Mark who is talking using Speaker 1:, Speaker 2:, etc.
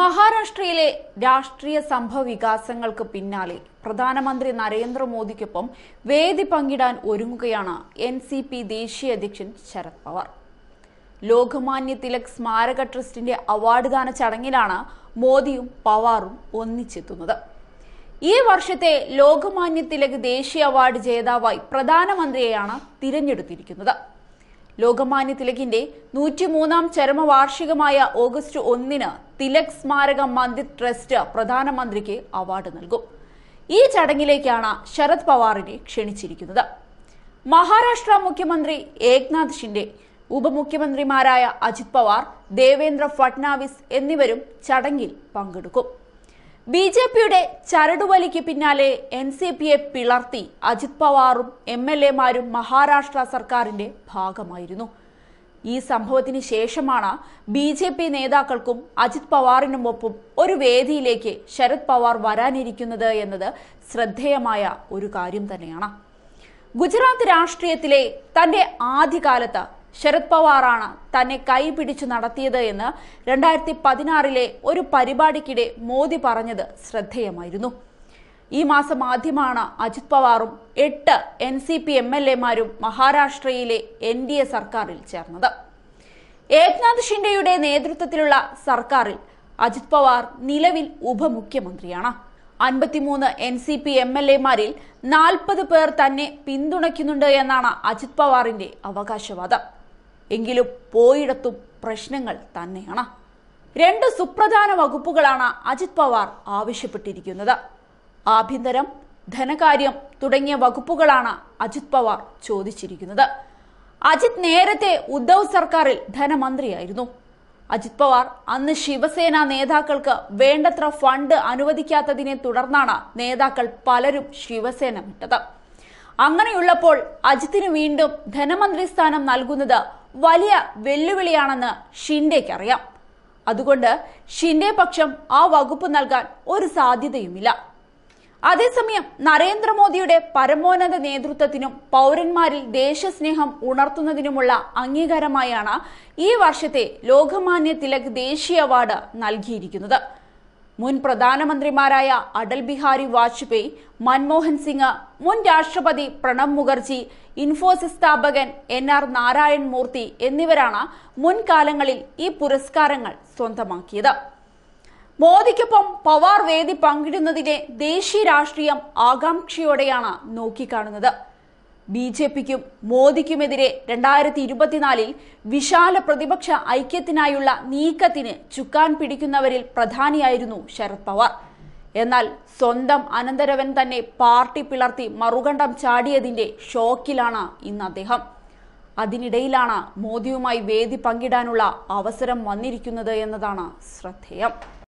Speaker 1: മഹാരാഷ്ട്രയിലെ രാഷ്ട്രീയ സംഭവ വികാസങ്ങൾക്ക് പിന്നാലെ പ്രധാനമന്ത്രി നരേന്ദ്രമോദിക്കൊപ്പം വേദി പങ്കിടാൻ ഒരുങ്ങുകയാണ് എൻ സി പി ദേശീയ അധ്യക്ഷൻ ശരത് പവാർ ലോകമാന്യ തിലക് സ്മാരക ട്രസ്റ്റിന്റെ അവാർഡ് ദാന ചടങ്ങിലാണ് മോദിയും പവാറും ഒന്നിച്ചെത്തുന്നത് ഈ വർഷത്തെ ലോകമാന്യ തിലക് ദേശീയ അവാർഡ് ജേതാവായി പ്രധാനമന്ത്രിയെയാണ് തിരഞ്ഞെടുത്തിരിക്കുന്നത് ലോകമാന്യ തിലകിന്റെ നൂറ്റിമൂന്നാം ചരമവാർഷികമായ ഓഗസ്റ്റ് ഒന്നിന് തിലക് സ്മാരക മന്ദിർ ട്രസ്റ്റ് പ്രധാനമന്ത്രിക്ക് അവാർഡ് നൽകും ഈ ചടങ്ങിലേക്കാണ് ശരത് പവാറിനെ ക്ഷണിച്ചിരിക്കുന്നത് മഹാരാഷ്ട്ര മുഖ്യമന്ത്രി ഏക്നാഥ് ഷിൻഡെ ഉപമുഖ്യമന്ത്രിമാരായ അജിത് പവാർ ദേവേന്ദ്ര ഫട്നാവിസ് എന്നിവരും ചടങ്ങിൽ പങ്കെടുക്കും ബി ജെ പിയുടെ ചരടുവലിക്ക് പിന്നാലെ എൻ സി പിയെ പിളർത്തി അജിത് പവാറും എം എൽ എമാരും മഹാരാഷ്ട്ര സർക്കാരിന്റെ ഭാഗമായിരുന്നു ഈ സംഭവത്തിന് ശേഷമാണ് ബി ജെ പി നേതാക്കൾക്കും അജിത് പവാറിനുമൊപ്പം ഒരു വേദിയിലേക്ക് ശരത് പവാർ വരാനിരിക്കുന്നത് എന്നത് ശ്രദ്ധേയമായ ഒരു കാര്യം തന്നെയാണ് ഗുജറാത്ത് രാഷ്ട്രീയത്തിലെ തന്റെ ആദ്യകാലത്ത് ശരത് പവാറാണ് തന്നെ കൈപിടിച്ചു നടത്തിയത് എന്ന് രണ്ടായിരത്തി പതിനാറിലെ ഒരു പരിപാടിക്കിടെ മോദി പറഞ്ഞത് ശ്രദ്ധേയമായിരുന്നു ഈ മാസം ആദ്യമാണ് അജിത് പവാറും എട്ട് N C P M L എമാരും മഹാരാഷ്ട്രയിലെ എൻ ഡി എ സർക്കാരിൽ ചേർന്നത് ഏക്നാഥ് ഷിൻഡെയുടെ നേതൃത്വത്തിലുള്ള സർക്കാരിൽ അജിത് പവാർ നിലവിൽ ഉപമുഖ്യമന്ത്രിയാണ് അൻപത്തിമൂന്ന് N C P M L എമാരിൽ നാൽപ്പത് പേർ തന്നെ പിന്തുണയ്ക്കുന്നുണ്ട് എന്നാണ് അജിത് പവാറിന്റെ അവകാശവാദം എങ്കിലും പോയിടത്തും പ്രശ്നങ്ങൾ തന്നെയാണ് രണ്ട് സുപ്രധാന വകുപ്പുകളാണ് അജിത് പവാർ ആവശ്യപ്പെട്ടിരിക്കുന്നത് ആഭ്യന്തരം ധനകാര്യം തുടങ്ങിയ വകുപ്പുകളാണ് അജിത് പവാർ ചോദിച്ചിരിക്കുന്നത് അജിത് നേരത്തെ ഉദ്ധവ് സർക്കാരിൽ ധനമന്ത്രിയായിരുന്നു അജിത് പവാർ അന്ന് ശിവസേന നേതാക്കൾക്ക് വേണ്ടത്ര ഫണ്ട് അനുവദിക്കാത്തതിനെ തുടർന്നാണ് നേതാക്കൾ പലരും ശിവസേന വിട്ടത് അങ്ങനെയുള്ളപ്പോൾ അജിത്തിന് വീണ്ടും ധനമന്ത്രി സ്ഥാനം നൽകുന്നത് വലിയ വെല്ലുവിളിയാണെന്ന് ഷിൻഡേക്ക് അറിയാം അതുകൊണ്ട് ഷിൻഡെ പക്ഷം ആ വകുപ്പ് നൽകാൻ ഒരു സാധ്യതയുമില്ല അതേസമയം നരേന്ദ്രമോദിയുടെ പരമോന്നത നേതൃത്വത്തിനും പൗരന്മാരിൽ ദേശസ്നേഹം ഉണർത്തുന്നതിനുമുള്ള അംഗീകാരമായാണ് ഈ വർഷത്തെ ലോകമാന്യ തിലക് ദേശീയ അവാർഡ് നൽകിയിരിക്കുന്നത് മുൻ പ്രധാനമന്ത്രിമാരായ അടൽ ബിഹാരി വാജ്പേയി മൻമോഹൻ സിംഗ് മുൻ രാഷ്ട്രപതി പ്രണബ് മുഖർജി ഇൻഫോസിസ് സ്ഥാപകൻ എൻ ആർ നാരായൺ മൂർത്തി എന്നിവരാണ് മുൻകാലങ്ങളിൽ ഈ പുരസ്കാരങ്ങൾ സ്വന്തമാക്കിയത് മോദിക്കൊപ്പം പവാർ വേദി പങ്കിടുന്നതിനെ ദേശീയ രാഷ്ട്രീയം ആകാംക്ഷയോടെയാണ് നോക്കിക്കാണുന്നത് ബി ജെ പിക്കും മോദിക്കുമെതിരെ രണ്ടായിരത്തി ഇരുപത്തിനാലിൽ വിശാല പ്രതിപക്ഷ ഐക്യത്തിനായുള്ള നീക്കത്തിന് ചുക്കാൻ പിടിക്കുന്നവരിൽ പ്രധാനിയായിരുന്നു ശരത് പവാർ എന്നാൽ സ്വന്തം അനന്തരവൻ തന്നെ പാർട്ടി പിളർത്തി മറുകണ്ടം ചാടിയതിന്റെ ഷോക്കിലാണ് ഇന്ന് അദ്ദേഹം അതിനിടയിലാണ് മോദിയുമായി വേദി പങ്കിടാനുള്ള അവസരം വന്നിരിക്കുന്നത് എന്നതാണ് ശ്രദ്ധേയം